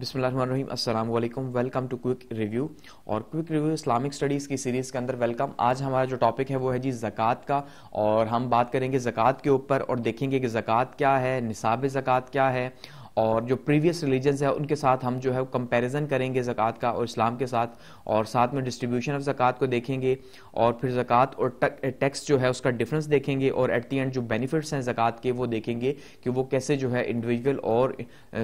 बिसमीम अस्सलाम वालेकुम वेलकम टू क्विक रिव्यू और क्विक रिव्यू इस्लामिक स्टडीज़ की सीरीज़ के अंदर वेलकम आज हमारा जो टॉपिक है वो है जी ज़क़़त का और हम बात करेंगे ज़क़़त के ऊपर और देखेंगे कि ज़क़़त क्या है निसाब ज़क़़त क्या है और जो प्रीवियस रिलीजन्स है उनके साथ हम जो है कंपैरिजन करेंगे ज़क़ात का और इस्लाम के साथ और साथ में डिस्ट्रीब्यूशन ऑफ ज़क़ात को देखेंगे और फिर ज़क़ात और टैक्स जो है उसका डिफरेंस देखेंगे और एट दी एंड जो बेनिफिट्स हैं ज़क़ात के वो देखेंगे कि वो कैसे जो है इंडिविजुअल और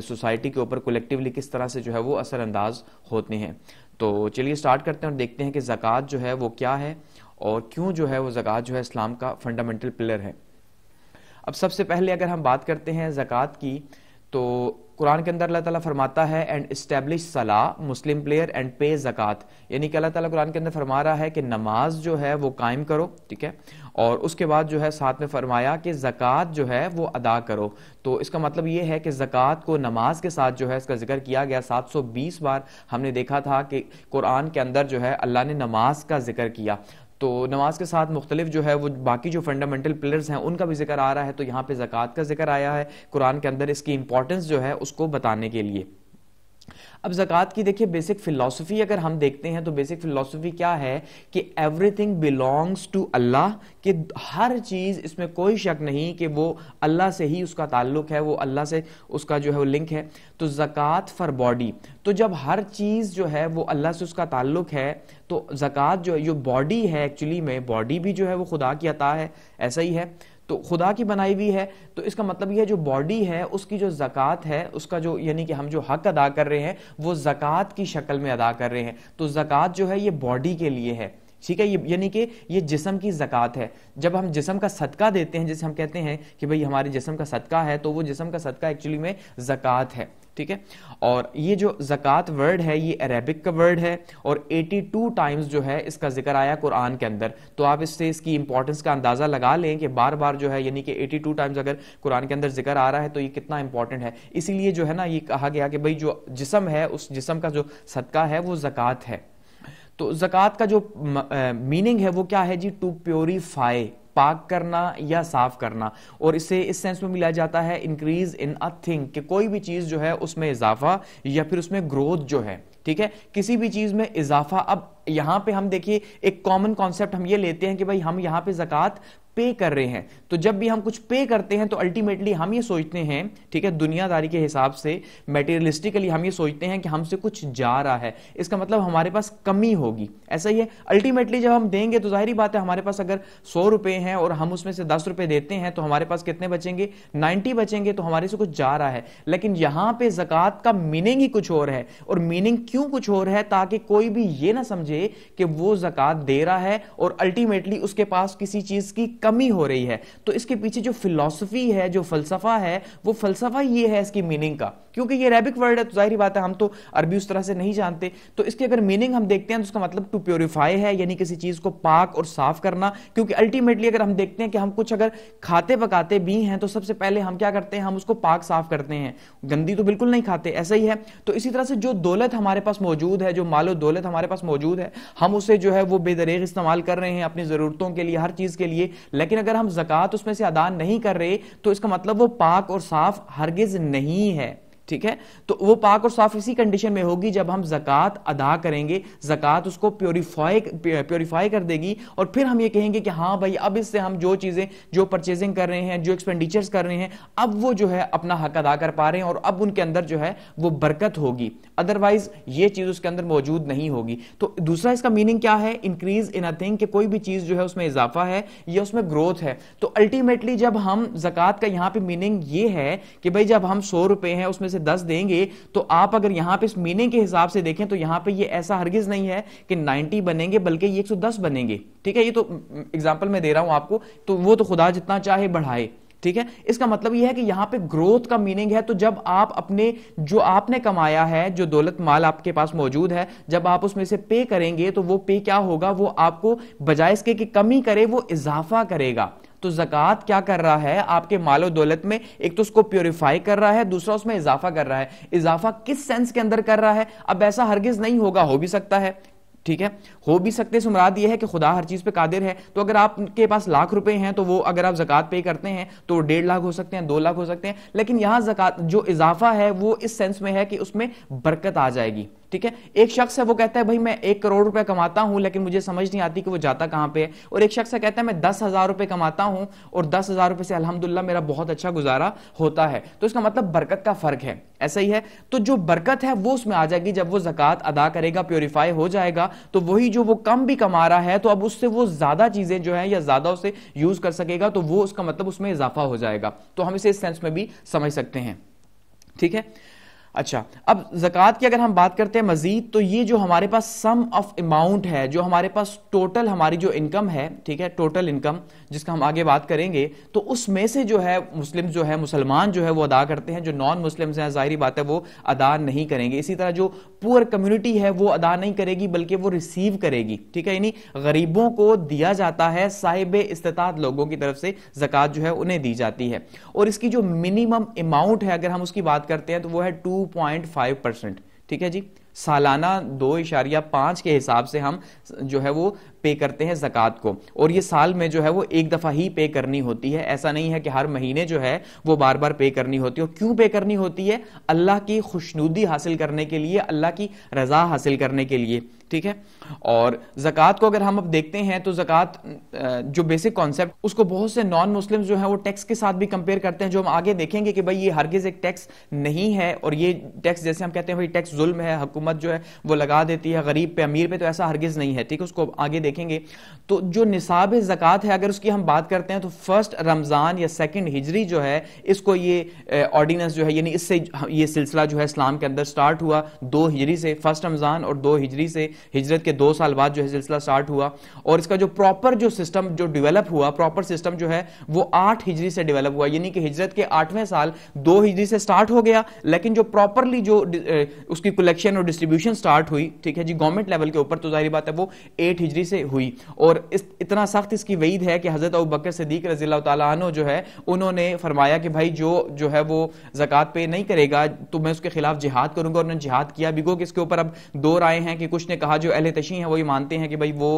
सोसाइटी के ऊपर कलेक्टिवली किस तरह से जो है वो असरानंदाज होते हैं तो चलिए स्टार्ट करते हैं और देखते हैं कि जक़ात जो है वो क्या है और क्यों जो है वो ज़क़ात जो है इस्लाम का फंडामेंटल पिलर है अब सबसे पहले अगर हम बात करते हैं जक़ात की तो कुरान के अंदर अल्लाह ताला फरमाता है एंड इस्टेब्लिश सलाह मुस्लिम प्लेयर एंड पे ज़क़़त यानी कि अल्लाह ताला कुरान के अंदर फरमा रहा है कि नमाज जो है वो कायम करो ठीक है और उसके बाद जो है साथ में फरमाया कि जक़ात जो है वो अदा करो तो इसका मतलब ये है कि जक़ात को नमाज के साथ जो है इसका जिक्र किया गया 720 बार हमने देखा था कि कुरान के अंदर जो है अल्लाह ने नमाज का जिक्र किया तो नमाज के साथ मुख्तलिफ जो है वो बाकी जो फंडामेंटल पिलर्स हैं उनका भी जिक्र आ रहा है तो यहाँ पे ज़क़ात का जिक्र आया है कुरान के अंदर इसकी इंपॉर्टेंस जो है उसको बताने के लिए अब ज़क़़त की देखिए बेसिक फ़िलासफ़ी अगर हम देखते हैं तो बेसिक फ़िलासफ़ी क्या है कि एवरीथिंग बिलोंग्स टू अल्लाह कि हर चीज़ इसमें कोई शक नहीं कि वो अल्लाह से ही उसका ताल्लुक़ है वो अल्लाह से उसका जो है वो लिंक है तो जक़ात फॉर बॉडी तो जब हर चीज़ जो है वो अल्लाह से उसका ताल्लुक़ है तो जक़ात जो है जो बॉडी है एक्चुअली में बॉडी भी जो है वो खुदा की अता है ऐसा ही है तो खुदा की बनाई हुई है तो इसका मतलब यह जो बॉडी है उसकी जो जक़ात है उसका जो यानी कि हम जो हक अदा कर रहे हैं वो जक़ात की शक्ल में अदा कर रहे हैं तो जक़ात जो है ये बॉडी के लिए है ठीक है ये यानी कि ये जिसम की जक़ात है जब हम जिसम का सदका देते हैं जैसे हम कहते हैं कि भाई हमारे जिसम का सदका है तो वो जिसम का सदका एक्चुअली में ज़क़़त है ठीक है और ये जो ज़क़़त वर्ड है ये अरेबिक का वर्ड है और 82 टाइम्स जो है इसका जिक्र आया कुरान के अंदर तो आप इससे इसकी इंपॉर्टेंस का अंदाज़ा लगा लें कि बार बार जो है यानी कि 82 टाइम्स अगर कुरान के अंदर जिक्र आ रहा है तो ये कितना इंपॉर्टेंट है इसीलिए जो है ना ये कहा गया कि भाई जो जिसम है उस जिसम का जो सदका है वो ज़क़़त है तो ज़क़़त का जो मीनिंग है वो क्या है जी टू प्योरीफाई पाक करना या साफ करना और इसे इस सेंस में मिला जाता है इंक्रीज इन अ थिंग कि कोई भी चीज़ जो है उसमें इजाफा या फिर उसमें ग्रोथ जो है ठीक है किसी भी चीज़ में इजाफा अब यहां पे हम देखिए एक कॉमन कॉन्सेप्ट हम ये लेते हैं कि भाई हम यहां पे ज़क़़त पे कर रहे हैं तो जब भी हम कुछ पे करते हैं तो अल्टीमेटली हम ये सोचते हैं ठीक है दुनियादारी के हिसाब से मेटेरियलिस्टिकली हम ये सोचते हैं कि हमसे कुछ जा रहा है इसका मतलब हमारे पास कमी होगी ऐसा ही है अल्टीमेटली जब हम देंगे तो जाहिर बात है हमारे पास अगर सौ रुपए हैं और हम उसमें से दस रुपए देते हैं तो हमारे पास कितने बचेंगे नाइन्टी बचेंगे तो हमारे से कुछ जा रहा है लेकिन यहां पर जक़ात का मीनिंग ही कुछ और है और मीनिंग क्यों कुछ और है ताकि कोई भी ये ना समझे कि वो जक़ात दे रहा है और अल्टीमेटली उसके पास किसी चीज की कमी कमी हो रही है तो इसके पीछे जो फिलोसफी है जो फलसफा है वो फलसफा ये है इसकी मीनिंग का क्योंकि ये अरेबिक वर्ड है तो जाहिर बात है हम तो अरबी उस तरह से नहीं जानते तो इसकी अगर मीनिंग हम देखते हैं तो उसका मतलब टू प्योरीफाई है यानी किसी चीज को पाक और साफ करना क्योंकि अल्टीमेटली अगर हम देखते हैं कि हम कुछ अगर खाते पकाते भी हैं तो सबसे पहले हम क्या करते हैं हम उसको पाक साफ करते हैं गंदी तो बिल्कुल नहीं खाते ऐसा ही है तो इसी तरह से जो दौलत हमारे पास मौजूद है जो मालो दौलत हमारे पास मौजूद है हम उसे जो है वो बेदरेग इस्तेमाल कर रहे हैं अपनी जरूरतों के लिए हर चीज के लिए लेकिन अगर हम जक़ात उसमें से अदा नहीं कर रहे तो इसका मतलब वो पाक और साफ हरगिज नहीं है ठीक है तो वो पाक और साफ इसी कंडीशन में होगी जब हम जक़ात अदा करेंगे जक़ात उसको प्योरीफाई प्योरीफाई कर देगी और फिर हम ये कहेंगे कि हाँ भाई अब इससे हम जो चीज़ें जो परचेजिंग कर रहे हैं जो एक्सपेंडिचर्स कर रहे हैं अब वो जो है अपना हक अदा कर पा रहे हैं और अब उनके अंदर जो है वो बरकत होगी अदरवाइज ये चीज़ उसके अंदर मौजूद नहीं होगी तो दूसरा इसका मीनिंग क्या है इंक्रीज इन अ थिंग कि कोई भी चीज़ जो है उसमें इजाफा है या उसमें ग्रोथ है तो अल्टीमेटली जब हम जक़ात का यहाँ पर मीनिंग ये है कि भाई जब हम सौ रुपये हैं उसमें से से दस देंगे तो आप अगर यहां पे इस मीनिंग के हिसाब से देखें तो यहां पे ये ऐसा हरगिज नहीं है कि नाइनटी बनेंगे बल्कि ये एक सौ दस बनेंगे ठीक है ये तो एग्जाम्पल हम्म, मैं दे रहा हूं आपको तो वो तो खुदा जितना चाहे बढ़ाए ठीक है इसका मतलब यह है कि यहां पे ग्रोथ का मीनिंग है तो जब आप अपने जो आपने कमाया है जो दौलत माल आपके पास मौजूद है जब आप उसमें से पे करेंगे तो वो पे क्या होगा वो आपको बजाय इसके कि कमी करे वो इजाफा करेगा तो जकवात क्या कर रहा है आपके मालो दौलत में एक तो उसको प्योरीफाई कर रहा है दूसरा उसमें इजाफा कर रहा है इजाफा किस सेंस के अंदर कर रहा है अब ऐसा हरगिज़ नहीं होगा हो भी सकता है ठीक है हो भी सकते सुमराद यह ये है कि खुदा हर चीज़ पे कादिर है तो अगर आपके पास लाख रुपए हैं तो वो अगर आप जक़त पे करते हैं तो डेढ़ लाख हो सकते हैं दो लाख हो सकते हैं लेकिन यहाँ जक़ात जो इजाफा है वो इस सेंस में है कि उसमें बरकत आ जाएगी ठीक है एक शख्स है वो कहता है भाई मैं एक करोड़ रुपए कमाता हूं लेकिन मुझे समझ नहीं आती कि वो जाता कहां पे है और एक शख्स है कहता है मैं दस हजार रुपए कमाता हूं और दस हजार रुपए से अलहमदुल्ला मेरा बहुत अच्छा गुजारा होता है तो इसका मतलब बरकत का फर्क है ऐसा ही है तो जो बरकत है वो उसमें आ जाएगी जब वो जक़ात अदा करेगा प्योरीफाई हो जाएगा तो वही जो वो कम भी कमा रहा है तो अब उससे वो ज़्यादा चीज़ें जो है या ज़्यादा उसे यूज़ कर सकेगा तो वो उसका मतलब उसमें इजाफा हो जाएगा तो हम इसे इस सेंस में भी समझ सकते हैं ठीक है अच्छा अब ज़क़़त की अगर हम बात करते हैं मज़ीद तो ये जो हमारे पास सम ऑफ अमाउंट है जो हमारे पास टोटल हमारी जो इनकम है ठीक है टोटल इनकम जिसका हम आगे बात करेंगे तो उसमें से जो है मुस्लिम जो है मुसलमान जो है वो अदा करते हैं जो नॉन मुस्लिम्स हैं ज़ाहरी बात है वो अदा नहीं करेंगे इसी तरह जो पुअर कम्यूनिटी है वो अदा नहीं करेगी बल्कि वो रिसीव करेगी ठीक है यानी गरीबों को दिया जाता है साहिब इस्तात लोगों की तरफ से ज़क़़त जो है उन्हें दी जाती है और इसकी जो मिनिमम अमाउंट है अगर हम उसकी बात करते हैं तो वो है टू 2.5 परसेंट ठीक है जी सालाना दो इशारिया पांच के हिसाब से हम जो है वो पे करते हैं जकवात को और ये साल में जो है वो एक दफ़ा ही पे करनी होती है ऐसा नहीं है कि हर महीने जो है वो बार बार पे करनी होती है और क्यों पे करनी होती है अल्लाह की खुशनूदी हासिल करने के लिए अल्लाह की रज़ा हासिल करने के लिए ठीक है और ज़क़़त को अगर हम अब देखते हैं तो जक़ात जो बेसिक कॉन्सेप्ट उसको बहुत से नॉन मुस्लिम जो है वो टैक्स के साथ भी कंपेयर करते हैं जो हम आगे देखेंगे कि भाई ये हरगिज़ एक टैक्स नहीं है और ये टैक्स जैसे हम कहते हैं भाई टैक्स जुल्म है हुकूमत जो है वो लगा देती है गरीब पे अमीर पे तो ऐसा हरगिज़ नहीं है ठीक है उसको आगे देखेंगे तो जो निसाब जक़ात है अगर उसकी हम बात करते हैं तो फर्स्ट रमज़ान या सेकेंड हिजरी जो है इसको ये ऑर्डिनेंस जो है यानी इससे ये सिलसिला जो है इस्लाम के अंदर स्टार्ट हुआ दो हिजरी से फर्स्ट रमज़ान और दो हिजरी से हिजरत के दो साल बाद जो है सिलसिला स्टार्ट हुआ और इसका जो प्रॉपर जो सिस्टम जो डेवलप हुआ प्रॉपर सिस्टम जो है वो आठ हिजरी से डेवलप हुआ यानी कि हिजरत के आठवें साल दो हिजरी से स्टार्ट हो गया लेकिन जो प्रॉपरली जो उसकी कलेक्शन और डिस्ट्रीब्यूशन स्टार्ट हुई ठीक है जी गवर्नमेंट लेवल के ऊपर तो जाहिर बात है वो एट हिजरी से हुई और इस इतना सख्त इसकी वईद है कि हज़रत अब बकर सदीक रजील्ला तु जो है उन्होंने फरमाया कि भाई जो जो है वो जक़ात पे नहीं करेगा तो मैं उसके खिलाफ जिहाद करूंगा उन्होंने जिहाद किया बिगो कि इसके ऊपर अब दो राय हैं कि कुछ ने कहा कहा जो अहल तशी हैं वो ये मानते हैं कि भाई वो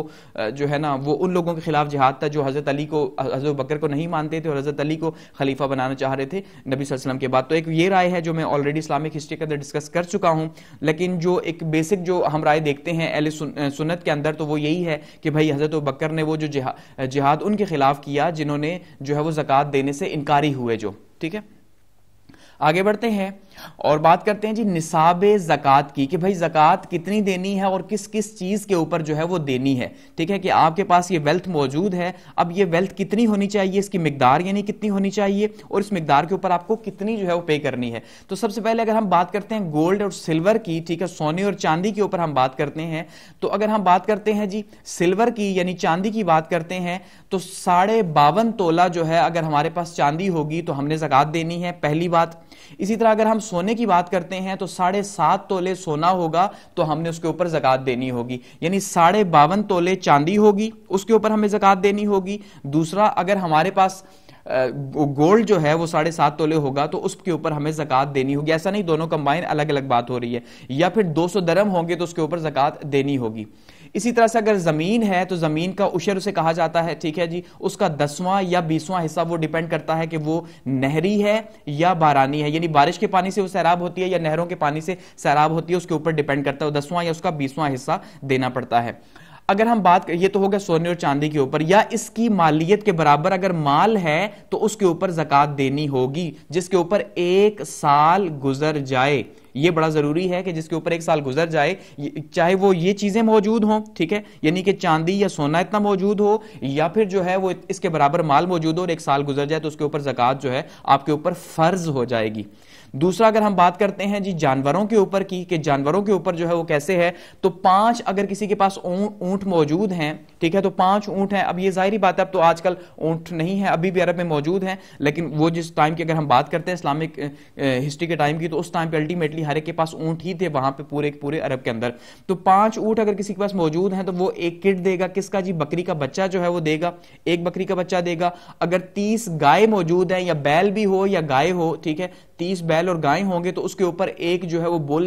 जो है ना वो उन लोगों के खिलाफ जिहाद था जो हज़रत अली को हज़रत बकर को नहीं मानते थे और हज़रत अली को खलीफा बनाना चाह रहे थे नबी वसल्लम के बाद तो एक ये राय है जो मैं ऑलरेडी इस्लामिक हिस्ट्री के अंदर डिस्कस कर चुका हूँ लेकिन जो एक बेसिक जो हम राय देखते हैं अहल सुन्नत के अंदर तो वो यही है कि भाई हज़रत बकर ने वो जो जिहाद उनके खिलाफ किया जिन्होंने जो है वो जक़ात देने से इनकारी हुए जो ठीक है आगे बढ़ते हैं और बात करते हैं जी निसाब ज़क़़त की कि भाई ज़क़़त कितनी देनी है और किस किस चीज़ के ऊपर जो है वो देनी है ठीक है कि आपके पास ये वेल्थ मौजूद है अब ये वेल्थ कितनी होनी चाहिए इसकी मिकदार यानी कितनी होनी चाहिए और इस मिकदार के ऊपर आपको कितनी जो है वो पे करनी है तो सबसे पहले अगर हम बात करते हैं गोल्ड और सिल्वर की ठीक है सोने और चांदी के ऊपर हम बात करते हैं तो अगर हम बात करते हैं जी सिल्वर की यानी चांदी की बात करते हैं तो साढ़े तोला जो है अगर हमारे पास चांदी होगी तो हमने जक़ात देनी है पहली बात इसी तरह अगर हम सोने की बात करते हैं तो साढ़े सात तोले सोना होगा तो हमने उसके ऊपर जकत देनी होगी यानी साढ़े बावन तोले चांदी होगी उसके ऊपर हमें जकत देनी होगी दूसरा अगर हमारे पास गोल्ड जो है वो साढ़े सात तोले होगा तो उसके ऊपर हमें जकत देनी होगी ऐसा नहीं दोनों कंबाइन अलग अलग बात हो रही है या फिर 200 दरम होंगे तो उसके ऊपर जकत देनी होगी इसी तरह से अगर ज़मीन है तो ज़मीन का उशर उसे कहा जाता है ठीक है जी उसका दसवां या बीसवां हिस्सा वो डिपेंड करता है कि वो नहरी है या बारानी है यानी बारिश के पानी से वो सैराब होती है या नहरों के पानी से सैराब होती है उसके ऊपर डिपेंड करता है दसवां या उसका बीसवां हिस्सा देना पड़ता है अगर हम बात ये तो हो गया सोने और चांदी के ऊपर या इसकी मालियत के बराबर अगर माल है तो उसके ऊपर जकत देनी होगी जिसके ऊपर एक साल गुजर जाए ये बड़ा ज़रूरी है कि जिसके ऊपर एक साल गुजर जाए चाहे वो ये चीज़ें मौजूद हों ठीक है यानी कि चांदी या सोना इतना मौजूद हो या फिर जो है वो इसके बराबर माल मौजूद हो और एक साल गुजर जाए तो उसके ऊपर जक़ात जो है आपके ऊपर फ़र्ज हो जाएगी दूसरा अगर हम बात करते हैं जी जानवरों के ऊपर की कि जानवरों के ऊपर जो है वो कैसे है तो पांच अगर किसी के पास ऊंट मौजूद हैं ठीक है तो पांच ऊंट हैं अब ये जाहिर बात है अब तो आजकल ऊंट नहीं है अभी भी अरब में मौजूद हैं लेकिन वो जिस टाइम की अगर हम बात करते हैं इस्लामिक हिस्ट्री के टाइम की तो उस टाइम पे अल्टीमेटली हर एक के पास ऊंट ही थे वहां पे पूरे पूरे अरब के अंदर तो पांच ऊंट अगर किसी के पास मौजूद हैं तो वो एक किट देगा किसका जी बकरी का बच्चा जो है वो देगा एक बकरी का बच्चा देगा अगर तीस गाय मौजूद है या बैल भी हो या गाय हो ठीक है तीस बैल और गाय होंगे तो उसके ऊपर एक जो है वो बोल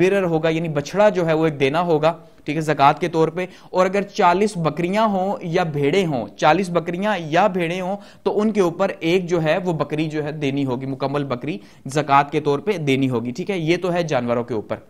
बिरर होगा यानी बछड़ा जो है वो एक देना होगा ठीक है जकत के तौर पे और अगर 40 बकरियां हों या भेड़े हों 40 बकरियां या भेड़े हों तो उनके ऊपर एक जो है वो बकरी जो है देनी होगी मुकम्मल बकरी जकत के तौर पर देनी होगी ठीक है ये तो है जानवरों के ऊपर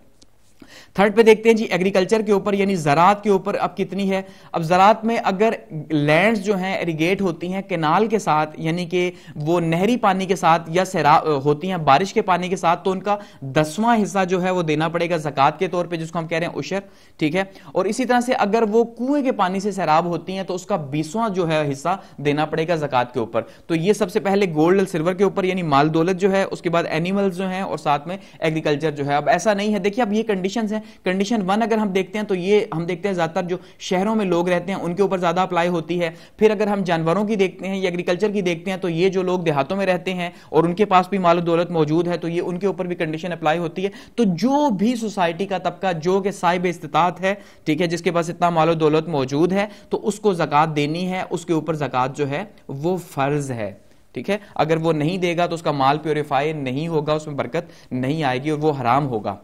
थर्ड पे देखते हैं जी एग्रीकल्चर के ऊपर यानी ज़रात के ऊपर अब कितनी है अब ज़रात में अगर लैंड्स जो हैं इरीगेट होती हैं केनाल के साथ यानी कि वो नहरी पानी के साथ या सरा होती हैं बारिश के पानी के साथ तो उनका दसवां हिस्सा जो है वो देना पड़ेगा जक़ात के तौर पर जिसको हम कह रहे हैं उशर ठीक है और इसी तरह से अगर वो कुएं के पानी से सैराब होती हैं तो उसका बीसवां जो है हिस्सा देना पड़ेगा जक़ात के ऊपर तो ये सबसे पहले गोल्ड और सिल्वर के ऊपर यानी माल दौलत जो है उसके बाद एनिमल्स जो हैं और साथ में एग्रीकल्चर जो है अब ऐसा नहीं है देखिए अब ये कंडीशन है है कंडीशन वन अगर हम देखते हैं तो ये हम देखते हैं ज़्यादातर जो शहरों में लोग रहते हैं उनके ऊपर ज़्यादा अप्लाई होती है फिर अगर हम जानवरों की देखते हैं या एग्रीकल्चर की देखते हैं तो ये जो लोग देहातों में रहते हैं और उनके पास भी मालो दौलत मौजूद है तो ये उनके ऊपर भी कंडीशन अप्लाई होती है तो जो भी सोसाइटी का तबका जो कि साहिब इस्तात है ठीक है जिसके पास इतना मालो दौलत मौजूद है तो उसको जक़ात देनी है उसके ऊपर जक़ात जो है वो फ़र्ज़ है ठीक है अगर वो नहीं देगा तो उसका माल प्योरीफाई नहीं होगा उसमें बरकत नहीं आएगी और वो हराम होगा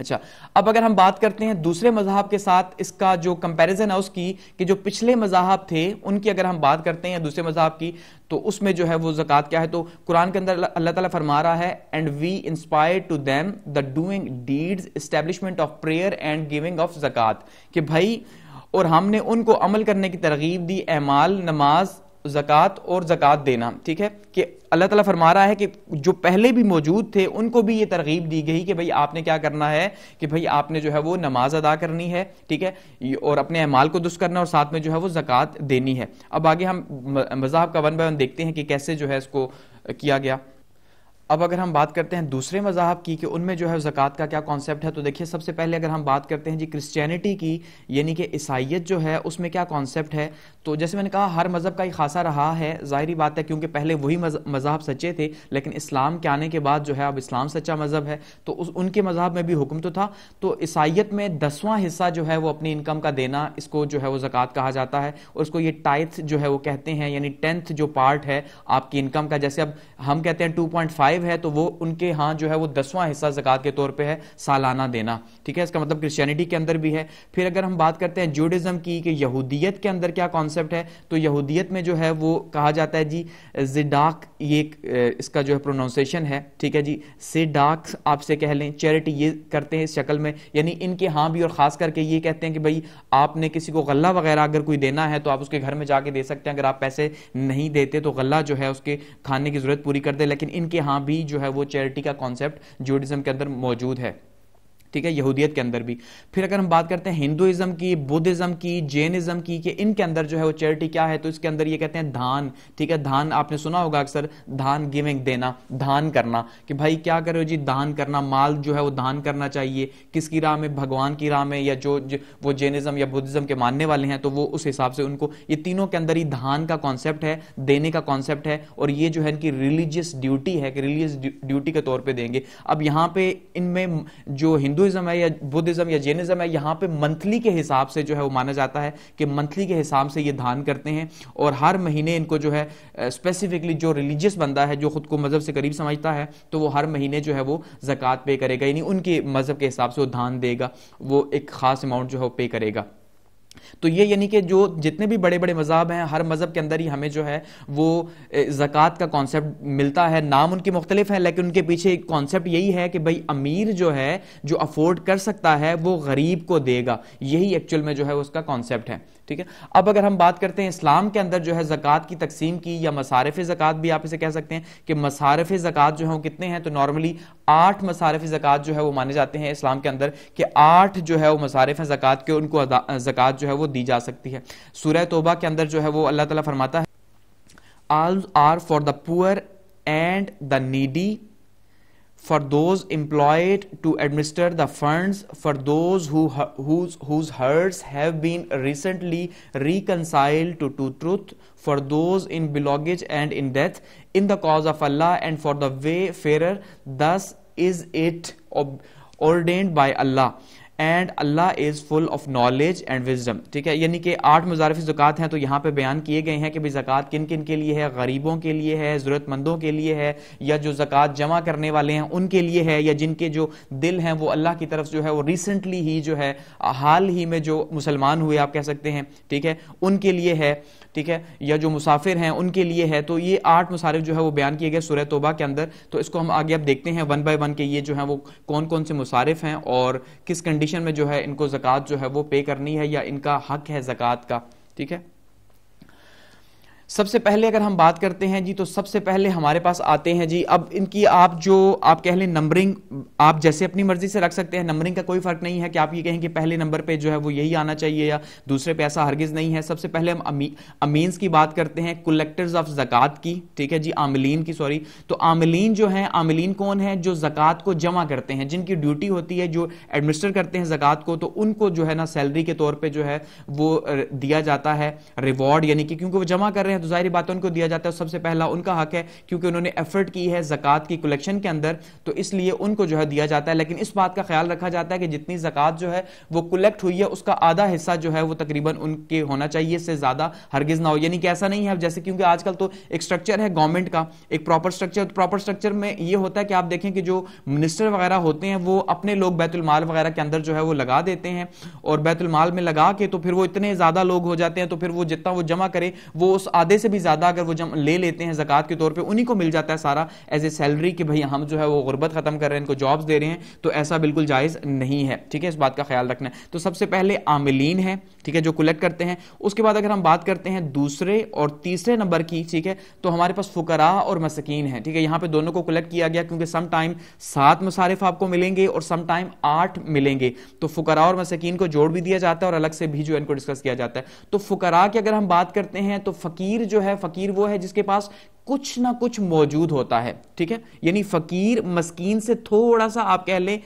अच्छा अब अगर हम बात करते हैं दूसरे मजहब के साथ इसका जो कंपैरिजन है उसकी कि जो पिछले मजहब थे उनकी अगर हम बात करते हैं दूसरे मजहब की तो उसमें जो है वो जक़ात क्या है तो कुरान के अंदर अल्लाह ताला फरमा रहा है and we inspire to them the doing deeds establishment of prayer and giving of zakat कि भाई और हमने उनको अमल करने की तरगीब दी एमाल नमाज जक़ात और जक़ात देना ठीक है कि अल्लाह ताला फरमा रहा है कि जो पहले भी मौजूद थे उनको भी ये तरगीब दी गई कि भाई आपने क्या करना है कि भाई आपने जो है वो नमाज अदा करनी है ठीक है और अपने अमाल को दुरुस्त करना और साथ में जो है वो जक़ात देनी है अब आगे हम मजहब का वन बाय वन देखते हैं कि कैसे जो है इसको किया गया अब अगर हम बात करते हैं दूसरे मजाहब की कि उनमें जो है ज़क़ात का क्या कॉन्सेप्ट है तो देखिए सबसे पहले अगर हम बात करते हैं जी क्रिश्चियनिटी की यानी कि ईसाइत जो है उसमें क्या कॉन्सेप्ट है तो जैसे मैंने कहा हर मज़हब का ही खासा रहा है ज़ाहरी बात है क्योंकि पहले वही मजहब सच्चे थे लेकिन इस्लाम के आने के बाद जो है अब इस्लाम सच्चा मज़हब है तो उस उनके मज़हब में भी हुक्म तो था तो ईसाइत में दसवां हिस्सा जो है वो अपनी इनकम का देना इसको जो है वो ज़क़़त कहा जाता है और उसको ये टाइथ जो है वो कहते हैं यानी टेंथ जो पार्ट है आपकी इनकम का जैसे अब हम कहते हैं टू पॉइंट फाइव फाइव है तो वो उनके यहाँ जो है वो दसवां हिस्सा जक़ात के तौर पर है सालाना देना ठीक है इसका मतलब क्रिश्चियनिटी के अंदर भी है फिर अगर हम बात करते हैं जूडिज़म की कि यहूदियत के अंदर क्या कॉन्सेप्ट है तो यहूदियत में जो है वो कहा जाता है जी जिडाक ये इसका जो है प्रोनाउंसिएशन है ठीक है जी सिडाक आपसे कह लें चैरिटी ये करते हैं इस शक्ल में यानी इनके हाँ भी और ख़ास करके ये कहते हैं कि भाई आपने किसी को गला वगैरह अगर कोई देना है तो आप उसके घर में जाके दे सकते हैं अगर आप पैसे नहीं देते तो गला जो है उसके खाने की ज़रूरत पूरी कर दे लेकिन इनके हाँ भी जो है वो चैरिटी का कॉन्सेप्ट जूडिज्म के अंदर मौजूद है ठीक है यहूदियत के अंदर भी फिर अगर हम बात करते हैं हिंदुइज्म की बुद्धिज्म की जैनिज्म की कि इनके अंदर जो है वो चैरिटी क्या है तो इसके अंदर ये कहते हैं धान ठीक है धान आपने सुना होगा अक्सर धान गिविंग देना दान करना कि भाई क्या करो जी दान करना माल जो है वो दान करना चाहिए किसकी राह में भगवान की राह में या जो, जो वो जैनिज्म या बुद्धिज्म के मानने वाले हैं तो वो उस हिसाब से उनको ये तीनों के अंदर ही धान का कॉन्सेप्ट है देने का कॉन्सेप्ट है और ये जो है इनकी रिलीजियस ड्यूटी है कि रिलीजियस ड्यूटी के तौर पर देंगे अब यहाँ पे इनमें जो हिंदू हिंदुइज्म है या बुद्धिज्म या जैनिज्म है यहाँ पे मंथली के हिसाब से जो है वो माना जाता है कि मंथली के हिसाब से ये दान करते हैं और हर महीने इनको जो है स्पेसिफिकली जो रिलीजियस बंदा है जो खुद को मजहब से करीब समझता है तो वो हर महीने जो है वो जक़ात पे करेगा यानी उनके मजहब के हिसाब से वो दान देगा वो एक खास अमाउंट जो है वो पे करेगा तो ये यानी कि जो जितने भी बड़े बड़े मजहब हैं हर मज़हब के अंदर ही हमें जो है वो ज़क़़त का कॉन्सेप्ट मिलता है नाम उनके मुख्तलिफ हैं लेकिन उनके पीछे कॉन्सेप्ट यही है कि भाई अमीर जो है जो अफोर्ड कर सकता है वो गरीब को देगा यही एक्चुअल में जो है उसका कॉन्सेप्ट है ठीक है अब अगर हम बात करते हैं इस्लाम के अंदर जो है जक़ात की तकसीम की या मसारफ़ जक़ात भी आप इसे कह सकते हैं कि मसारफ़ जक़ात जो है वो कितने हैं तो नॉर्मली आठ मसारफ़ जक़ात जो है वो माने जाते हैं इस्लाम के अंदर कि आठ जो है वो मसारफ़ ज़क़़त के उनको ज़क़़त जो है वो दी जा सकती है सूर्य तोबा के अंदर जो है वो अल्लाह ताला फरमाता है आल are for the poor and the needy for those employed to administer the funds for those who, whose, whose herds have been recently reconciled to, to truth, for those in belongage and in death, in the cause of Allah and for the wayfarer, thus is it ordained by Allah. And Allah is full of knowledge and wisdom ठीक है यानी कि आठ मुजारफ जुकात हैं तो यहाँ पे बयान किए गए हैं कि भाई जक़ात किन किन के लिए है गरीबों के लिए है ज़रूरतमंदों के लिए है या जो जकवात जमा करने वाले हैं उनके लिए है या जिनके जो दिल हैं वो अल्लाह की तरफ जो है वो रिसेंटली ही जो है हाल ही में जो मुसलमान हुए आप कह सकते हैं ठीक है उनके लिए है ठीक है या जो मुसाफिर हैं उनके लिए है तो ये आठ मुसारफ जो है वो बयान किए गए सुरह तोबा के अंदर तो इसको हम आगे आप देखते हैं वन बाय वन के ये जो है वो कौन कौन से मुसारिफ हैं और किस कंडीशन कंडीशन में जो है इनको ज़क़़त जो है वो पे करनी है या इनका हक है ज़क़़त का ठीक है सबसे पहले अगर हम बात करते हैं जी तो सबसे पहले हमारे पास आते हैं जी अब इनकी आप जो आप कह लें नंबरिंग आप जैसे अपनी मर्जी से रख सकते हैं नंबरिंग का कोई फर्क नहीं है कि आप ये कहें कि पहले नंबर पे जो है वो यही आना चाहिए या दूसरे पे ऐसा हरगिज नहीं है सबसे पहले हम अमी, अमीन्स की बात करते हैं कलेक्टर्स ऑफ जक़ात की ठीक है जी आमिलीन की सॉरी तो आमिलीन जो है आमिलीन कौन है जो जक़ात को जमा करते हैं जिनकी ड्यूटी होती है जो एडमिनिस्टर करते हैं जक़ात को तो उनको जो है ना सैलरी के तौर पर जो है वो दिया जाता है रिवॉर्ड यानी कि क्योंकि वो जमा कर रहे हैं हैं तो जाहिर बात उनको दिया जाता है सबसे पहला उनका हक है क्योंकि उन्होंने एफर्ट की है जक़ात की कलेक्शन के अंदर तो इसलिए उनको जो है दिया जाता है लेकिन इस बात का ख्याल रखा जाता है कि जितनी जक़ात जो है वो कलेक्ट हुई है उसका आधा हिस्सा जो है वो तकरीबन उनके होना चाहिए इससे ज़्यादा हरगिज़ ना हो यानी कि ऐसा नहीं है जैसे क्योंकि आजकल तो एक स्ट्रक्चर है गवर्नमेंट का एक प्रॉपर स्ट्रक्चर प्रॉपर स्ट्रक्चर में ये होता है कि आप देखें कि जो मिनिस्टर वगैरह होते हैं वो अपने लोग बैतुलमाल वगैरह के अंदर जो है वो लगा देते हैं और बैतुलमाल में लगा के तो फिर वो इतने ज़्यादा लोग हो जाते हैं तो फिर वो जितना वो जमा करे वो उस आधे से भी ज़्यादा अगर वो जम ले लेते हैं जक़ात के तौर पर उन्हीं को मिल जाता है सारा एज ए सैलरी कि भाई हम जो है वो गुर्बत ख़त्म कर रहे हैं इनको जॉब्स दे रहे हैं तो ऐसा बिल्कुल जायज़ नहीं है ठीक है इस बात का ख्याल रखना है तो सबसे पहले आमिलीन है ठीक है जो कलेक्ट करते हैं उसके बाद अगर हम बात करते हैं दूसरे और तीसरे नंबर की ठीक है तो हमारे पास फ़ुकरा और मसकीन है ठीक है यहाँ पे दोनों को कलेक्ट किया गया क्योंकि सम टाइम सात मुसारिफ आपको मिलेंगे और सम टाइम आठ मिलेंगे तो फ़ुकरा और मसकीन को जोड़ भी दिया जाता है और अलग से भी जो है इनको डिस्कस किया जाता है तो फ़ुकरा की अगर हम बात करते हैं तो फ़कीर फकीर जो है फकीर वो है जिसके पास कुछ ना कुछ मौजूद होता है ठीक है यानी फकीर मस्कीन से थोड़ा सा आप कह लें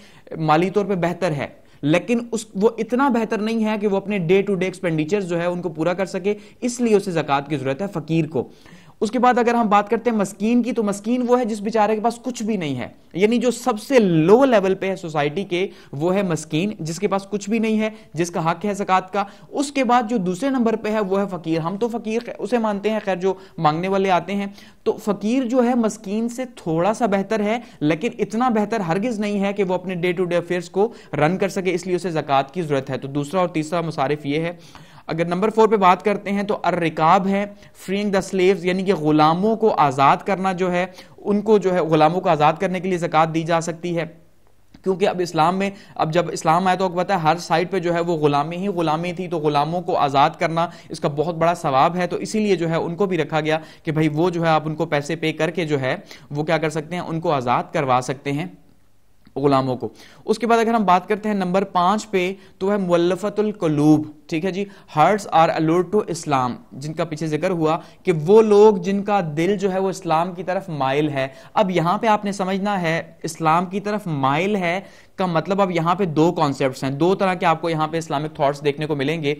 माली तौर पे बेहतर है लेकिन उस वो इतना बेहतर नहीं है कि वो अपने डे टू डे एक्सपेंडिचर जो है उनको पूरा कर सके इसलिए उसे जक़ात की ज़रूरत है फ़कीर को उसके बाद अगर हम बात करते हैं मस्कीन की तो मस्कीन वो है जिस बेचारे के पास कुछ भी नहीं है यानी जो सबसे लो लेवल पे है सोसाइटी के वो है मस्कीन जिसके पास कुछ भी नहीं है जिसका हक है सकात का उसके बाद जो दूसरे नंबर पे है वो है फकीर हम तो फकीर उसे मानते हैं खैर जो मांगने वाले आते हैं तो फकीर जो है मस्कीन से थोड़ा सा बेहतर है लेकिन इतना बेहतर हरगिज नहीं है कि वो अपने डे टू डे अफेयर्स को रन कर सके इसलिए उसे जक़ात की जरूरत है तो दूसरा और तीसरा मुसारिफ ये है अगर नंबर फोर पे बात करते हैं तो अर्रिकाब है फ्रीइंग द स्लेव्स यानी कि गुलामों को आज़ाद करना जो है उनको जो है गुलामों को आज़ाद करने के लिए जक़ात दी जा सकती है क्योंकि अब इस्लाम में अब जब इस्लाम आया तो आपको पता है हर साइड पे जो है वो गुलामी ही गुलामी थी तो गुलामों को आज़ाद करना इसका बहुत बड़ा सवाब है तो इसीलिए जो है उनको भी रखा गया कि भाई वो जो है आप उनको पैसे पे करके जो है वो क्या कर सकते हैं उनको आज़ाद करवा सकते हैं गुलामों को उसके बाद अगर हम बात करते हैं नंबर पांच पे तो है मुल्लफतुल कलूब ठीक है जी hearts are alert to Islam जिनका पीछे जिक्र हुआ कि वो लोग जिनका दिल जो है वो इस्लाम की तरफ माइल है अब यहां पे आपने समझना है इस्लाम की तरफ माइल है का मतलब अब यहां पे दो कॉन्सेप्ट हैं दो तरह के आपको यहां पे इस्लामिक थॉट्स देखने को मिलेंगे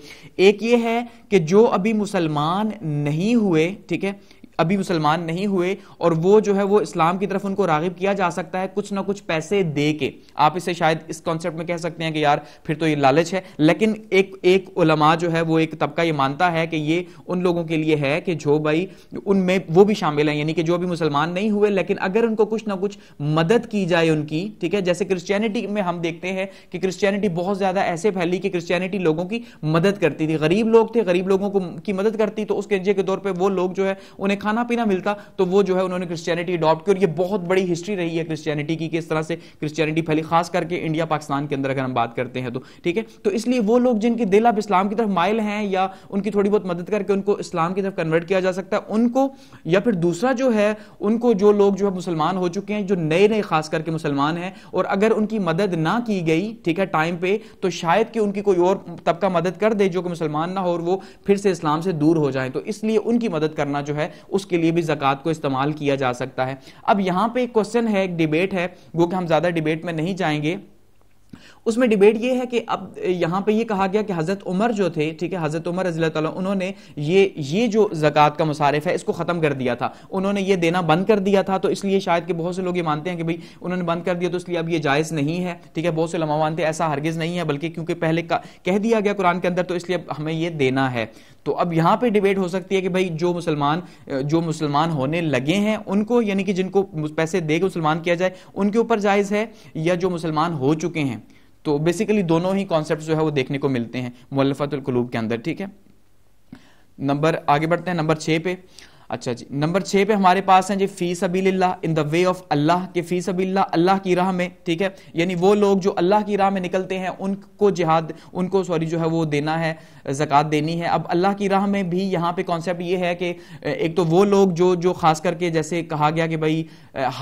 एक ये है कि जो अभी मुसलमान नहीं हुए ठीक है अभी मुसलमान नहीं हुए और वो जो है वो इस्लाम की तरफ उनको रागिब किया जा सकता है कुछ ना कुछ पैसे दे के आप इसे शायद इस कॉन्सेप्ट में कह सकते हैं कि यार फिर तो ये लालच है लेकिन एक एक उलमा जो है वो एक तबका ये मानता है कि ये उन लोगों के लिए है कि जो भाई उनमें वो भी शामिल हैं यानी कि जो अभी मुसलमान नहीं हुए लेकिन अगर उनको कुछ ना कुछ मदद की जाए उनकी ठीक है जैसे क्रिश्चियनिटी में हम देखते हैं कि क्रिश्चियनिटी बहुत ज्यादा ऐसे फैली कि क्रिश्चियनिटी लोगों की मदद करती थी गरीब लोग थे गरीब लोगों को की मदद करती तो उसके के तौर पर वो लोग जो है उन्हें खाना पीना मिलता तो वो जो है उन्होंने क्रिश्चियनिटी अडॉप्ट की और ये बहुत बड़ी हिस्ट्री रही है क्रिश्चियनिटी की किस तरह से क्रिश्चियनिटी फैली खास करके इंडिया पाकिस्तान के अंदर अगर हम बात करते हैं तो ठीक है तो इसलिए वो लोग जिनके दिल अब इस्लाम की तरफ माइल हैं या उनकी थोड़ी बहुत मदद करके उनको इस्लाम की तरफ कन्वर्ट किया जा सकता है उनको या फिर दूसरा जो है उनको जो लोग जो है मुसलमान हो चुके हैं जो नए नए खास करके मुसलमान हैं और अगर उनकी मदद ना की गई ठीक है टाइम पे तो शायद कि उनकी कोई और तबका मदद कर दे जो कि मुसलमान ना हो और वो फिर से इस्लाम से दूर हो जाए तो इसलिए उनकी मदद करना जो है उस उसके लिए भी ज़क़़त को इस्तेमाल किया जा सकता है अब यहाँ पे एक क्वेश्चन है एक डिबेट है वो कि हम ज़्यादा डिबेट में नहीं जाएंगे उसमें डिबेट ये है कि अब यहाँ पे ये कहा गया कि हज़रत उमर जो थे ठीक है हज़रत उमर रजील उन्होंने ये ये जो जक़ात का मुसारफ है इसको ख़त्म कर दिया था उन्होंने ये देना बंद कर दिया था तो इसलिए शायद कि बहुत से लोग ये मानते हैं कि भाई उन्होंने बंद कर दिया तो इसलिए अब ये जायज़ नहीं है ठीक है बहुत से लमा मानते हैं ऐसा हरगिज़ नहीं है बल्कि क्योंकि पहले कह दिया गया कुरान के अंदर तो इसलिए अब हमें ये देना है तो अब यहाँ पे डिबेट हो सकती है कि भाई जो मुसलमान जो मुसलमान होने लगे हैं उनको यानी कि जिनको पैसे दे के मुसलमान किया जाए उनके ऊपर जायज़ है या जो मुसलमान हो चुके हैं तो बेसिकली दोनों ही कॉन्सेप्ट जो है वो देखने को मिलते हैं कलूब के अंदर ठीक है नंबर आगे बढ़ते हैं नंबर छः पे अच्छा जी नंबर छः पे हमारे पास हैं जी फीस अबील्ला in the way of Allah के फीस अबील्ला अल्लाह की राह में ठीक है यानी वो लोग जो अल्लाह की राह में निकलते हैं उनको जिहाद उनको सॉरी जो है वो देना है जक़ात देनी है अब अल्लाह की राह में भी यहाँ पे कॉन्सेप्ट ये है कि एक तो वो लोग जो जो खास करके जैसे कहा गया कि भाई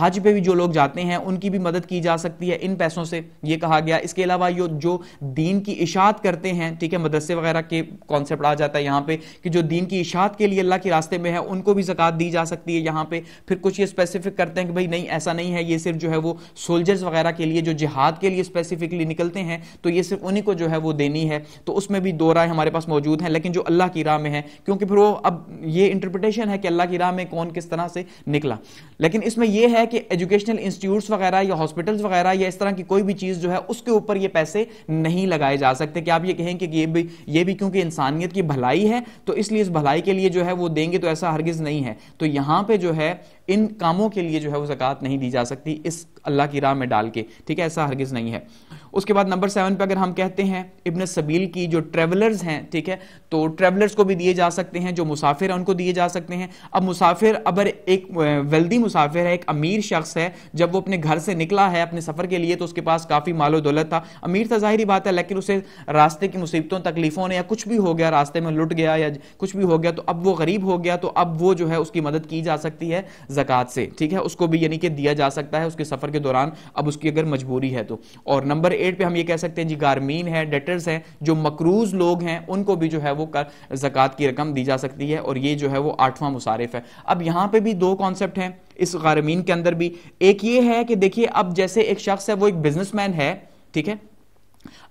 हज पे भी जो लोग जाते हैं उनकी भी मदद की जा सकती है इन पैसों से ये कहा गया इसके अलावा यो जो दीन की इशात करते हैं ठीक है मदरसे वगैरह के कॉन्सेप्ट आ जाता है यहाँ पे कि जो दीन की इशात के लिए अल्लाह के रास्ते में है उनको भी जक़ात दी जा सकती है यहाँ पे फिर कुछ ये स्पेसिफिक करते हैं कि भाई नहीं ऐसा नहीं है ये सिर्फ जो है वो सोल्जर्स वगैरह के लिए जो जिहाद के लिए स्पेसिफिकली निकलते हैं तो ये सिर्फ उन्हीं को जो है वो देनी है तो उसमें भी दो राय हमारे पास मौजूद हैं लेकिन जो अल्लाह की राह में है क्योंकि फिर वो अब ये इंटरप्रिटेशन है कि अल्लाह की राह में कौन किस तरह से निकला लेकिन इसमें यह है कि एजुकेशनल इंस्टीट्यूट्स वगैरह या हॉस्पिटल्स वगैरह या इस तरह की कोई भी चीज़ जो है उसके ऊपर ये पैसे नहीं लगाए जा सकते कि आप ये कहें कि ये भी ये भी क्योंकि इंसानियत की भलाई है तो इसलिए इस भलाई के लिए जो है वो देंगे तो ऐसा हरगिज़ नहीं है तो यहाँ पे जो है इन कामों के लिए जो है वो ज़क़़त नहीं दी जा सकती इस अल्लाह की राह में डाल के ठीक है ऐसा हरगिज़ नहीं है उसके बाद नंबर सेवन पे अगर हम कहते हैं इब्न सबील की जो ट्रेवलर्स हैं ठीक है तो ट्रेवलर्स को भी दिए जा सकते हैं जो मुसाफिर हैं उनको दिए जा सकते हैं अब मुसाफिर अगर एक वेल्दी मुसाफिर है एक अमीर शख्स है जब वो अपने घर से निकला है अपने सफ़र के लिए तो उसके पास काफ़ी मालो दौलत था अमीर था जाहिर बात है लेकिन उसे रास्ते की मुसीबतों तकलीफ़ों ने या कुछ भी हो गया रास्ते में लुट गया या कुछ भी हो गया तो अब वो गरीब हो गया तो अब वो जो है उसकी मदद की जा सकती है जक़ात से ठीक है उसको भी यानी कि दिया जा सकता है उसके सफ़र के दौरान अब उसकी अगर मजबूरी है तो और नंबर एट पे हम ये कह सकते हैं जी गारमीन है डेटर्स हैं जो मकरूज लोग हैं उनको भी जो है वो कर जक़ात की रकम दी जा सकती है और ये जो है वो आठवां मुसारिफ है अब यहाँ पे भी दो कॉन्सेप्ट हैं इस गारमीन के अंदर भी एक ये है कि देखिए अब जैसे एक शख्स है वो एक बिजनेसमैन है ठीक है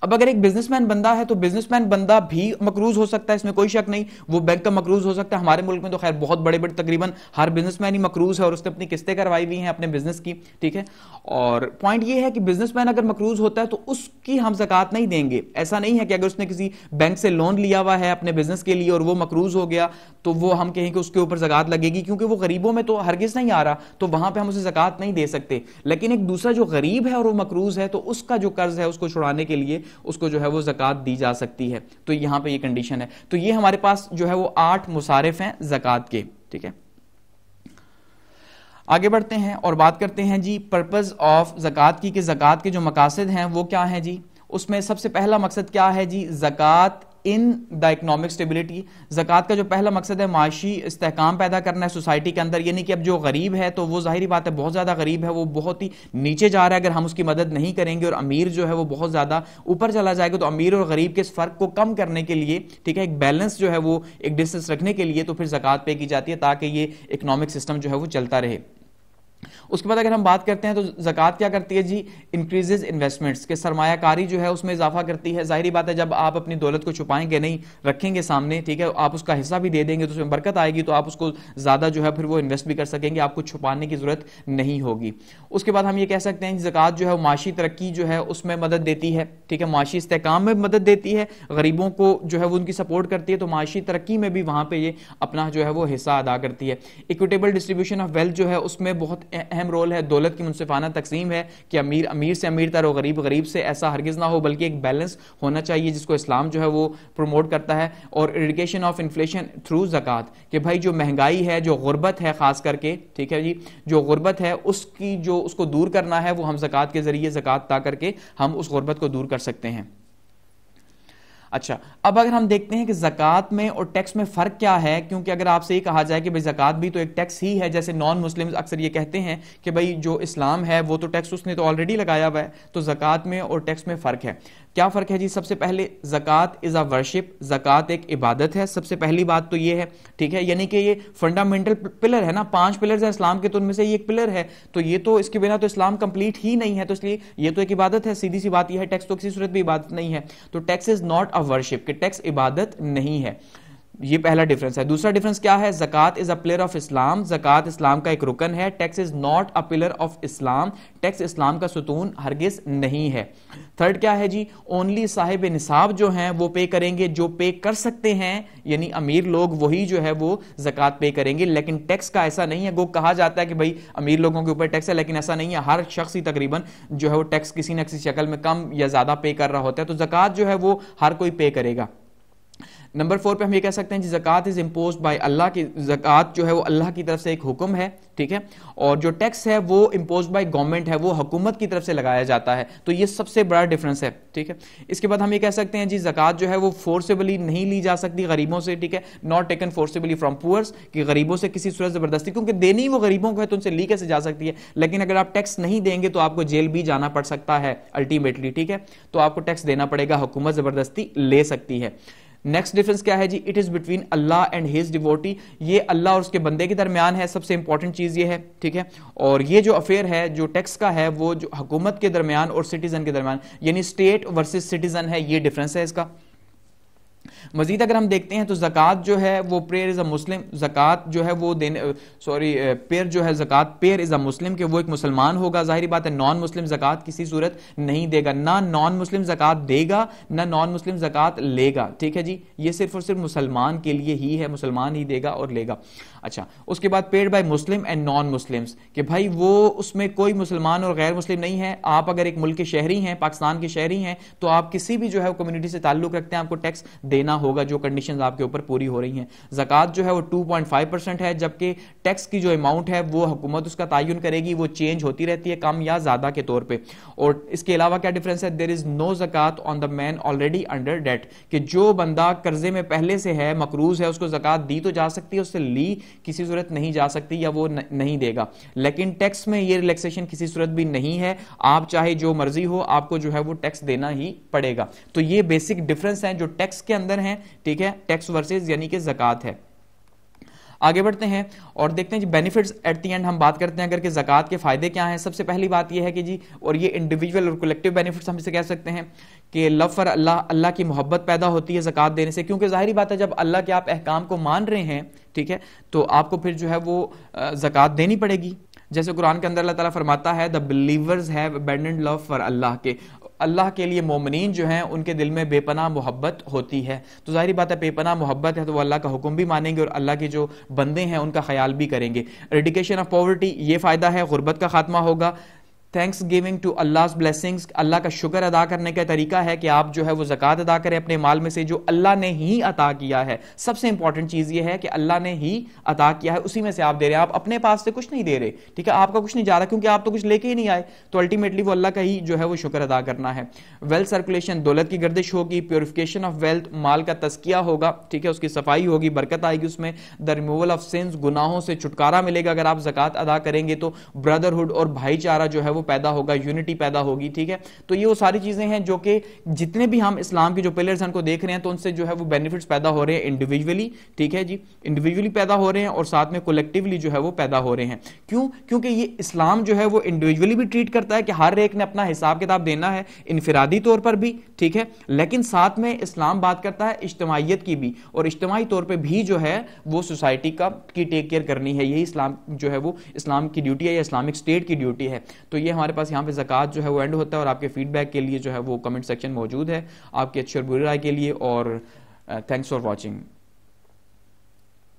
अब अगर एक बिजनेसमैन बंदा है तो बिजनेसमैन बंदा भी मकरूज हो सकता है इसमें कोई शक नहीं वो बैंक का मकरूज हो सकता है हमारे मुल्क में तो खैर बहुत बड़े बड़े तकरीबन हर बिजनेसमैन ही मकरूज है और उसने अपनी किस्तें करवाई हुई हैं अपने बिजनेस की ठीक है और पॉइंट ये है कि बिजनेसमैन अगर मकरूज होता है तो उसकी हम जक़ात नहीं देंगे ऐसा नहीं है कि अगर उसने किसी बैंक से लोन लिया हुआ है अपने बिजनेस के लिए और वो मकरूज हो गया तो वो हम कहें कि उसके ऊपर जक़ात लगेगी क्योंकि वो गरीबों में तो हरगिज नहीं आ रहा तो वहां पर हम उसे जक़ात नहीं दे सकते लेकिन एक दूसरा जो गरीब है और वो मकरूज है तो उसका जो कर्ज है उसको छुड़ाने के लिए लिए उसको जो है वो ज़क़़त दी जा सकती है तो यहाँ पर ये कंडीशन है तो ये हमारे पास जो है वो आठ मुसारफ हैं ज़क़़त के ठीक है आगे बढ़ते हैं और बात करते हैं जी पर्पज़ ऑफ ज़क़़त की कि के जो मकासद हैं वो क्या हैं जी उसमें सबसे पहला मकसद क्या है जी zakat in the economic stability जक़ात का जो पहला मकसद है माशी इसकाम पैदा करना है सोसाइटी के अंदर यानी कि अब जो गरीब है तो वो ज़ाहिर बात है बहुत ज़्यादा गरीब है वो बहुत ही नीचे जा रहा है अगर हम उसकी मदद नहीं करेंगे और अमीर जो है वो बहुत ज़्यादा ऊपर चला जाएगा तो अमीर और गरीब के इस फ़र्क को कम करने के लिए ठीक है एक बैलेंस जो है वो एक डिस्टेंस रखने के लिए तो फिर जक़ात पे की जाती है ताकि ये इकनॉमिक सिस्टम जो है वो चलता रहे उसके बाद अगर हम बात करते हैं तो जक़ात क्या करती है जी इंक्रीजेज इन्वेस्टमेंट्स के सरमायाकारी जो है उसमें इजाफा करती है जाहिर बात है जब आप अपनी दौलत को छुपाएंगे नहीं रखेंगे सामने ठीक है आप उसका हिस्सा भी दे देंगे तो उसमें बरकत आएगी तो आप उसको ज़्यादा जो है फिर वो इन्वेस्ट भी कर सकेंगे आपको छुपाने की ज़रूरत नहीं होगी उसके बाद हम ये कह सकते हैं जक़ात जो है माशी तरक्की जो है उसमें मदद देती है ठीक है माशी इसकाम में मदद देती है गरीबों को जो है वो उनकी सपोर्ट करती है तो माशी तरक्की में भी वहाँ पर ये अपना जो है वो हिस्सा अदा करती है इक्विटेबल डिस्ट्रीब्यूशन ऑफ वेल्थ जो है उसमें बहुत अहम रोल है दौलत की मुनफाना तकसीम है कि अमीर अमीर से अमीर तर हो गरीब गरीब से ऐसा हरगिज़ ना हो बल्कि एक बैलेंस होना चाहिए जिसको इस्लाम जो है वो प्रमोट करता है और irrigation of inflation through zakat कि भाई जो महंगाई है जो गुर्बत है ख़ास करके ठीक है जी जो गुर्बत है उसकी जो उसको दूर करना है वो हम जक़ात के ज़रिए जक़ात ता करके हम उस गुर्बत को दूर कर सकते हैं अच्छा अब अगर हम देखते हैं कि जक़ात में और टैक्स में फ़र्क क्या है क्योंकि अगर आपसे ये कहा जाए कि भाई जक़ात भी तो एक टैक्स ही है जैसे नॉन मुस्लिम अक्सर ये कहते हैं कि भाई जो इस्लाम है वो तो टैक्स उसने तो ऑलरेडी लगाया हुआ है तो जक़ात में और टैक्स में फ़र्क है क्या फ़र्क है जी सबसे पहले ज़क़़त इज़ अ वर्शिप ज़क़़त एक इबादत है सबसे पहली बात तो ये है ठीक है यानी कि ये फंडामेंटल पिलर है ना पांच पिलर्स हैं इस्लाम के तो उनमें से ये एक पिलर है तो ये तो इसके बिना तो इस्लाम कंप्लीट ही नहीं है तो इसलिए ये तो एक इबादत है सीधी सी बात यह है टैक्स तो किसी सूरत भी इबादत नहीं है तो tax is not a worship कि टैक्स इबादत नहीं है ये पहला डिफरेंस है दूसरा डिफरेंस क्या है zakat is a pillar of Islam जकत इस्लाम का एक रुकन है tax is not a pillar of Islam tax Islam का सुतून हरगिज नहीं है थर्ड क्या है जी ओनली साहिब निसाब जो हैं वो पे करेंगे जो पे कर सकते हैं यानी अमीर लोग वही जो है वो जकत पे करेंगे लेकिन टैक्स का ऐसा नहीं है वो कहा जाता है कि भाई अमीर लोगों के ऊपर टैक्स है लेकिन ऐसा नहीं है हर शख्स ही तकरीबन जो है वो टैक्स किसी न किसी शक्ल में कम या ज़्यादा पे कर रहा होता है तो ज़क़़त जो है वो हर कोई पे करेगा नंबर फोर पे हम ये कह सकते हैं जी zakat is impose by Allah की ज़क़़त जो है वो अल्लाह की तरफ से एक हुक्म है ठीक है और जो टैक्स है वो इम्पोज बाय गवर्नमेंट है वो हुकूमत की तरफ से लगाया जाता है तो ये सबसे बड़ा डिफरेंस है ठीक है इसके बाद हम ये कह सकते हैं जी ज़क़़त जो है वो फोर्सेबली नहीं ली जा सकती गरीबों से ठीक है not taken forcibly from poors कि गरीबों से किसी सूरत ज़बरदस्ती क्योंकि देनी वो गरीबों को है तो उनसे ली कैसे जा सकती है लेकिन अगर आप टैक्स नहीं देंगे तो आपको जेल भी जाना पड़ सकता है अल्टीमेटली ठीक है तो आपको टैक्स देना पड़ेगा हुकूमत ज़बरदस्ती ले सकती है नेक्स्ट डिफरेंस क्या है जी it is between Allah and his devotee ये अल्लाह और उसके बंदे के दरमियान है सबसे इंपॉर्टेंट चीज ये है ठीक है और ये जो अफेयर है जो टैक्स का है वो जो हुकूमत के दरमियान और सिटीजन के दरमियान यानी स्टेट वर्सेज सिटीजन है ये डिफरेंस है इसका मजीद अगर हम देखते हैं तो ज़क़़त जो है वो प्रेयर इज़ अ मुस्लिम जक़ात जो है वो देने सॉरी पेयर जो है जक़ात पेयर इज़ अ मुस्लिम के वो एक मुसलमान होगा जाहिर बात है नॉन मुस्लिम ज़क़़त किसी सूरत नहीं देगा ना नॉन मुस्लिम ज़क़़त देगा ना नॉन मुस्लिम ज़क़़त लेगा ठीक है जी ये सिर्फ और सिर्फ मुसलमान के लिए ही है मुसलमान ही देगा और लेगा अच्छा उसके बाद paid by Muslim and non Muslims कि भाई वो उसमें कोई मुसलमान और गैर मुस्लिम नहीं है आप अगर एक मुल्क के शहरी हैं पाकिस्तान के शहरी हैं तो आप किसी भी जो है कम्युनिटी से ताल्लुक रखते हैं आपको टैक्स देना होगा जो कंडीशन आपके ऊपर पूरी हो रही हैं जक़ात जो है वो टू है जबकि टैक्स की जो अमाउंट है वो हुकूमत उसका तयन करेगी वो चेंज होती रहती है कम या ज़्यादा के तौर पर और इसके अलावा क्या डिफरेंस है there is no zakat on the man already under debt कि जो बंदा कर्जे में पहले से है मकरूज है उसको जक़ात दी तो जा सकती है उससे ली किसी सूरत नहीं जा सकती या वो नहीं देगा लेकिन टैक्स में ये रिलैक्सेशन किसी सूरत भी नहीं है आप चाहे जो मर्जी हो आपको जो है वो टैक्स देना ही पड़ेगा तो ये बेसिक डिफरेंस है जो टैक्स के अंदर है ठीक है टैक्स वर्सेज यानी कि जक़ात है आगे बढ़ते हैं और देखते हैं जी बेनिफिट्स एट दी एंड हम बात करते हैं अगर कि जक़ात के फ़ायदे क्या हैं सबसे पहली बात यह है कि जी और ये इंडिविजुअल और कलेक्टिव बेनिफिट्स हम इसे कह सकते हैं कि लव फर अल्लाह अल्लाह की मोहब्बत पैदा होती है ज़क़़त देने से क्योंकि ज़ाहिर बात है जब अल्लाह के आप अहकाम को मान रहे हैं ठीक है तो आपको फिर जो है वो जक़ात देनी पड़ेगी जैसे कुरान के अंदर अल्लाह ताला फरमाता है the believers have love for Allah के अल्लाह के लिए मोमिन जो हैं उनके दिल में बेपना मोहब्बत होती है तो जाहिर बात है बेपना मोहब्बत है तो वो अल्लाह का हुक्म भी मानेंगे और अल्लाह के जो बंदे हैं उनका ख्याल भी करेंगे रेडिकेशन ऑफ पॉवर्टी ये फ़ायदा है गुर्बत का खात्मा होगा thanks giving to Allah blessings Allah का शुक्र अदा करने का तरीका है कि आप जो है वो ज़क़़त अदा करें अपने माल में से जो अल्लाह ने ही अता किया है सबसे इंपॉर्टेंट चीज़ ये है कि अल्लाह ने ही अता किया है उसी में से आप दे रहे हैं आप अपने पास से कुछ नहीं दे रहे ठीक है आपका कुछ नहीं जा रहा क्योंकि आप तो कुछ लेके ही नहीं आए तो अल्टीमेटली वो अल्लाह का ही जो है वो शुक्र अदा करना है वेल्थ सर्कुलेशन दौलत की गर्दिश होगी प्योरिफिकेशन ऑफ वेल्थ माल का तस्किया होगा ठीक है उसकी सफाई होगी बरकत आएगी उसमें द रिमूवल ऑफ सेंस गुनाहों से छुटकारा मिलेगा अगर आप ज़क़़त अदा करेंगे तो ब्रदरहुड और भाईचारा जो है वो पैदा होगा यूनिटी पैदा होगी ठीक है तो ये वो सारी चीज़ें हैं जो कि जितने भी हम इस्लाम के जो पिलर्स हैं उनको देख रहे हैं तो उनसे जो है वो बेनिफिट्स पैदा हो रहे हैं इंडिविजुअली ठीक है जी इंडिविजुअली पैदा हो रहे हैं और साथ में कलेक्टिवली जो है वो पैदा हो रहे हैं क्यों क्योंकि ये इस्लाम जो है वो इंडिविजुअली भी ट्रीट करता है कि हर एक ने अपना हिसाब किताब देना है इनफरादी तौर पर भी ठीक है लेकिन साथ में इस्लाम बात करता है इज्तमाहीत की भी और इज्तमाही तौर पर भी जो है वो सोसाइटी का की टेक केयर करनी है यही इस्लाम जो है वो इस्लाम की ड्यूटी है या इस्लामिक स्टेट की ड्यूटी है तो चलिए हमारे पास यहाँ पे जक़ात जो है वो एंड होता है और आपके फीडबैक के लिए जो है वो कमेंट सेक्शन मौजूद है आपके अच्छे और बुरी राय के लिए और थैंक्स फॉर वॉचिंग